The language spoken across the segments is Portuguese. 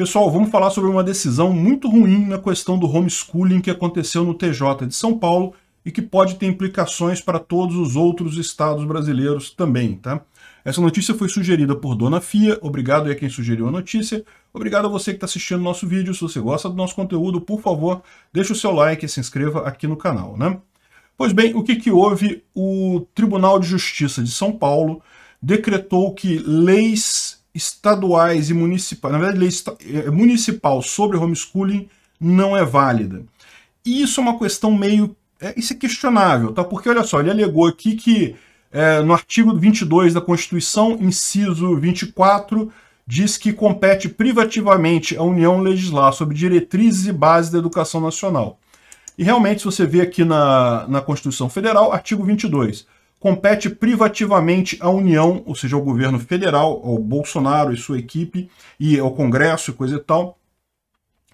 Pessoal, vamos falar sobre uma decisão muito ruim na questão do homeschooling que aconteceu no TJ de São Paulo e que pode ter implicações para todos os outros estados brasileiros também, tá? Essa notícia foi sugerida por Dona Fia, obrigado aí a quem sugeriu a notícia, obrigado a você que está assistindo nosso vídeo, se você gosta do nosso conteúdo, por favor, deixe o seu like e se inscreva aqui no canal, né? Pois bem, o que, que houve? O Tribunal de Justiça de São Paulo decretou que leis estaduais e municipais, na verdade, lei é, é municipal sobre homeschooling não é válida. E isso é uma questão meio. É, isso é questionável, tá? Porque olha só, ele alegou aqui que é, no artigo 22 da Constituição, inciso 24, diz que compete privativamente a União legislar sobre diretrizes e bases da educação nacional. E realmente, se você vê aqui na, na Constituição Federal, artigo 22 compete privativamente à União, ou seja, ao governo federal, ao Bolsonaro e sua equipe, e ao Congresso e coisa e tal,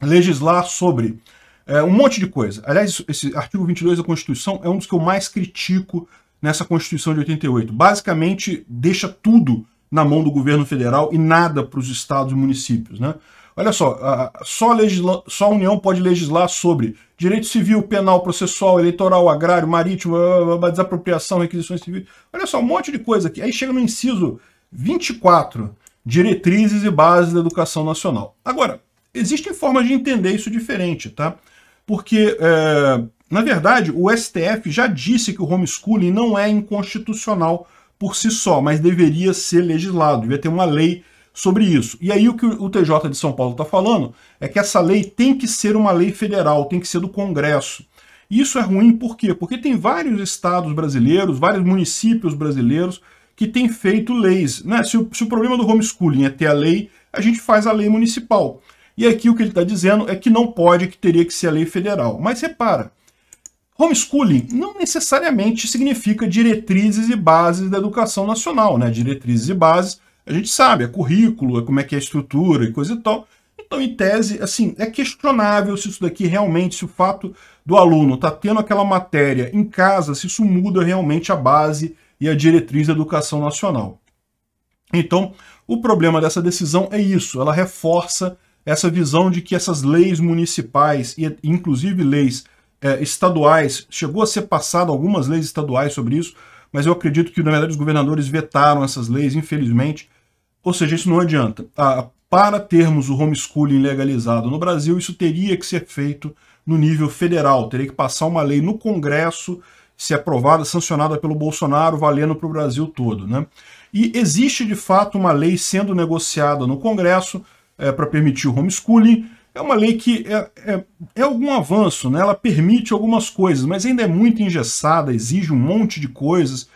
legislar sobre é, um monte de coisa. Aliás, esse artigo 22 da Constituição é um dos que eu mais critico nessa Constituição de 88. Basicamente, deixa tudo na mão do governo federal e nada para os estados e municípios. Né? Olha só, a, só, legisla, só a União pode legislar sobre direito civil, penal, processual, eleitoral, agrário, marítimo, desapropriação, requisições civis. Olha só, um monte de coisa aqui. Aí chega no inciso 24, diretrizes e bases da educação nacional. Agora, existem formas de entender isso diferente, tá? Porque, é, na verdade, o STF já disse que o homeschooling não é inconstitucional por si só, mas deveria ser legislado, deveria ter uma lei sobre isso. E aí o que o TJ de São Paulo está falando é que essa lei tem que ser uma lei federal, tem que ser do Congresso. E isso é ruim por quê? Porque tem vários estados brasileiros, vários municípios brasileiros que têm feito leis. Né? Se, o, se o problema do homeschooling é ter a lei, a gente faz a lei municipal. E aqui o que ele está dizendo é que não pode, que teria que ser a lei federal. Mas repara, Homeschooling não necessariamente significa diretrizes e bases da educação nacional, né? Diretrizes e bases, a gente sabe, é currículo, é como é que é a estrutura e coisa e tal. Então, em tese, assim, é questionável se isso daqui realmente, se o fato do aluno estar tá tendo aquela matéria em casa, se isso muda realmente a base e a diretriz da educação nacional. Então, o problema dessa decisão é isso, ela reforça essa visão de que essas leis municipais, e inclusive leis é, estaduais. Chegou a ser passado algumas leis estaduais sobre isso, mas eu acredito que, na verdade, os governadores vetaram essas leis, infelizmente. Ou seja, isso não adianta. Ah, para termos o homeschooling legalizado no Brasil, isso teria que ser feito no nível federal, teria que passar uma lei no Congresso, ser aprovada, sancionada pelo Bolsonaro, valendo para o Brasil todo. Né? E existe, de fato, uma lei sendo negociada no Congresso é, para permitir o homeschooling, é uma lei que é, é, é, algum avanço, né? ela permite algumas coisas, mas ainda é muito engessada, exige um monte de coisas.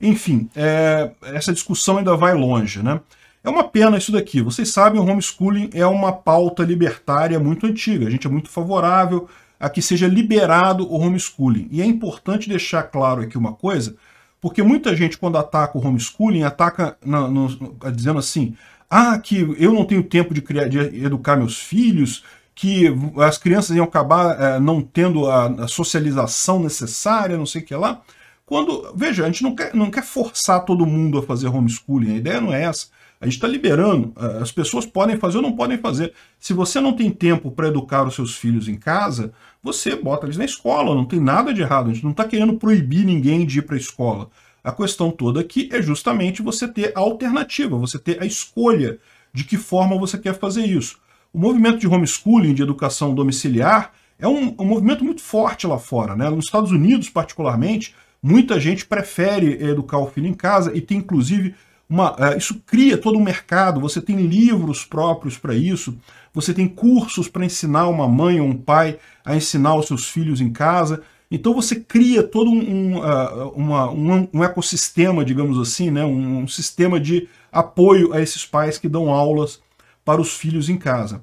Enfim, é, essa discussão ainda vai longe. Né? É uma pena isso daqui. Vocês sabem, o homeschooling é uma pauta libertária muito antiga. A gente é muito favorável a que seja liberado o homeschooling. E é importante deixar claro aqui uma coisa, porque muita gente, quando ataca o homeschooling, ataca no, dizendo assim, ah, que eu não tenho tempo de, criar, de educar meus filhos, que as crianças iam acabar é, não tendo a, a, socialização necessária, não sei o que lá. Quando, veja, a gente não quer, não quer forçar todo mundo a fazer homeschooling, a ideia não é essa. A gente está liberando, eh, as pessoas podem fazer ou não podem fazer. Se você não tem tempo para educar os seus filhos em casa, você bota eles na escola, não tem nada de errado. A gente não está querendo proibir ninguém de ir para a escola. A questão toda aqui é justamente você ter a alternativa, você ter a escolha de que forma você quer fazer isso. O movimento de homeschooling, de educação domiciliar, é um, um movimento muito forte lá fora. Né? Nos Estados Unidos, particularmente, muita gente prefere educar o filho em casa e tem, inclusive, uma, é, isso cria todo um mercado, você tem livros próprios para isso, você tem cursos para ensinar uma mãe ou um pai a ensinar os seus filhos em casa. Então você cria todo um, ah, uma, um, um, ecossistema, digamos assim, né? Um, um, sistema de apoio a esses pais que dão aulas para os filhos em casa.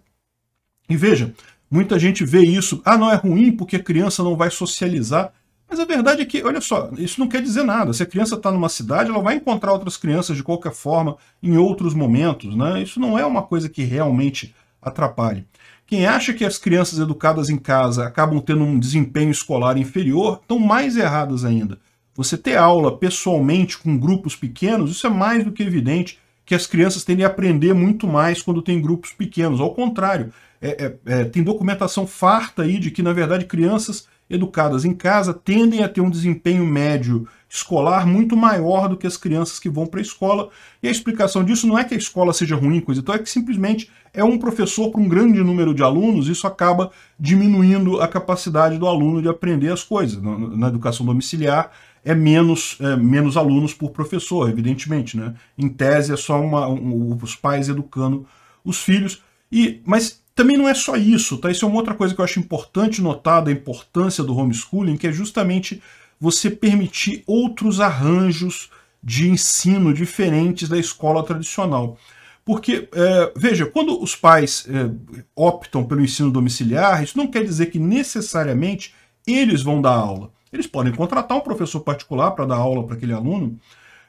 E veja, muita gente vê isso, ah, não é ruim porque a criança não vai socializar. Mas a verdade é que, olha só, isso não quer dizer nada. Se a criança está numa cidade, ela vai encontrar outras crianças de qualquer forma em outros momentos. Né? Isso não é uma coisa que realmente atrapalhe. Quem acha que as crianças educadas em casa acabam tendo um desempenho escolar inferior estão mais erradas ainda. Você ter aula pessoalmente com grupos pequenos, isso é mais do que evidente que as crianças tendem a aprender muito mais quando tem grupos pequenos. Ao contrário, é, é, é, tem documentação farta aí de que, na verdade, crianças educadas em casa tendem a ter um desempenho médio escolar muito maior do que as crianças que vão para a escola. E a explicação disso não é que a escola seja ruim, coisa então é que simplesmente é um professor com um grande número de alunos, isso acaba diminuindo a capacidade do aluno de aprender as coisas. Na educação domiciliar é menos, é, menos alunos por professor, evidentemente. Né? Em tese é só uma, um, os pais educando os filhos. E, mas também não é só isso, tá? Isso é uma outra coisa que eu acho importante notar da importância do homeschooling, que é justamente você permitir outros arranjos de ensino diferentes da escola tradicional. Porque, é, veja, quando os pais é, optam pelo ensino domiciliar, isso não quer dizer que necessariamente eles vão dar aula. Eles podem contratar um professor particular para dar aula para aquele aluno,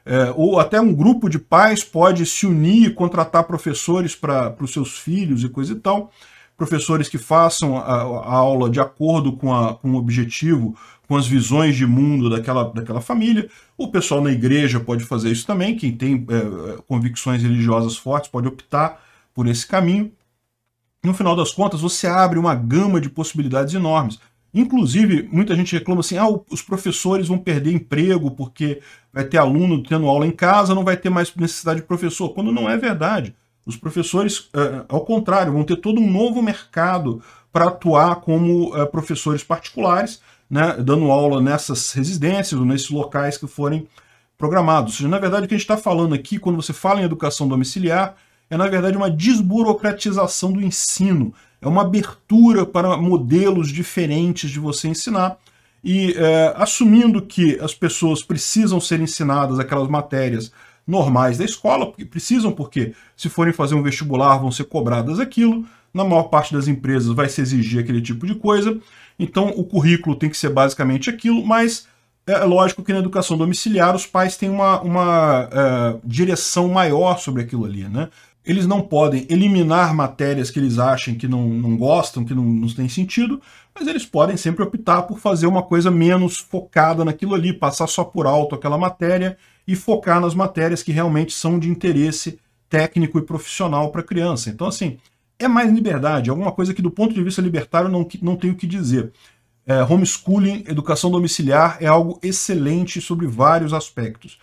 é, ou até um grupo de pais pode se unir e contratar professores para os seus filhos e coisa e tal. Professores que façam a, a aula de acordo com, a, com o objetivo, com as visões de mundo daquela, daquela família. O pessoal na igreja pode fazer isso também, quem tem é, é convicções religiosas fortes pode optar por esse caminho. No final das contas, você abre uma gama de possibilidades enormes. Inclusive, muita gente reclama assim: ah, os professores vão perder emprego porque vai ter aluno tendo aula em casa, não vai ter mais necessidade de professor. Quando não é verdade. Os professores, eh, ao contrário, vão ter todo um novo mercado para atuar como eh, professores particulares, né, dando aula nessas residências ou nesses locais que forem programados. Ou seja, na verdade, o que a gente está falando aqui, quando você fala em educação domiciliar, é na verdade uma desburocratização do ensino é uma abertura para modelos diferentes de você ensinar. E é, assumindo que as pessoas precisam ser ensinadas aquelas matérias normais da escola, porque precisam, porque se forem fazer um vestibular vão ser cobradas aquilo, na maior parte das empresas vai se exigir aquele tipo de coisa, então o currículo tem que ser basicamente aquilo, mas é, é lógico que na educação domiciliar os pais têm uma, uma é, direção maior sobre aquilo ali, né? eles não podem eliminar matérias que eles acham que não, não gostam, que não, não tem sentido, mas eles podem sempre optar por fazer uma coisa menos focada naquilo ali, passar só por alto aquela matéria e focar nas matérias que realmente são de interesse técnico e profissional para a criança. Então, assim, é mais liberdade, é alguma coisa que do ponto de vista libertário não, não tenho o que dizer. É, homeschooling, educação domiciliar, é algo excelente sobre vários aspectos.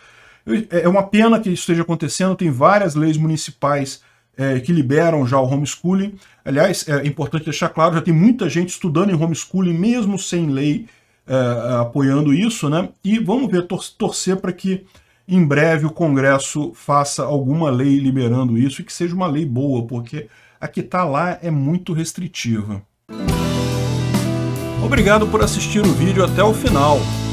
É, é uma pena que isso esteja acontecendo, tem várias leis municipais é, que liberam já o homeschooling. Aliás, é importante deixar claro, já tem muita gente estudando em homeschooling, mesmo sem lei, é, apoiando isso, né? E vamos ver, tor torcer para que em breve o Congresso faça alguma lei liberando isso e que seja uma lei boa, porque a que está lá é muito restritiva. Obrigado por assistir o vídeo até o final.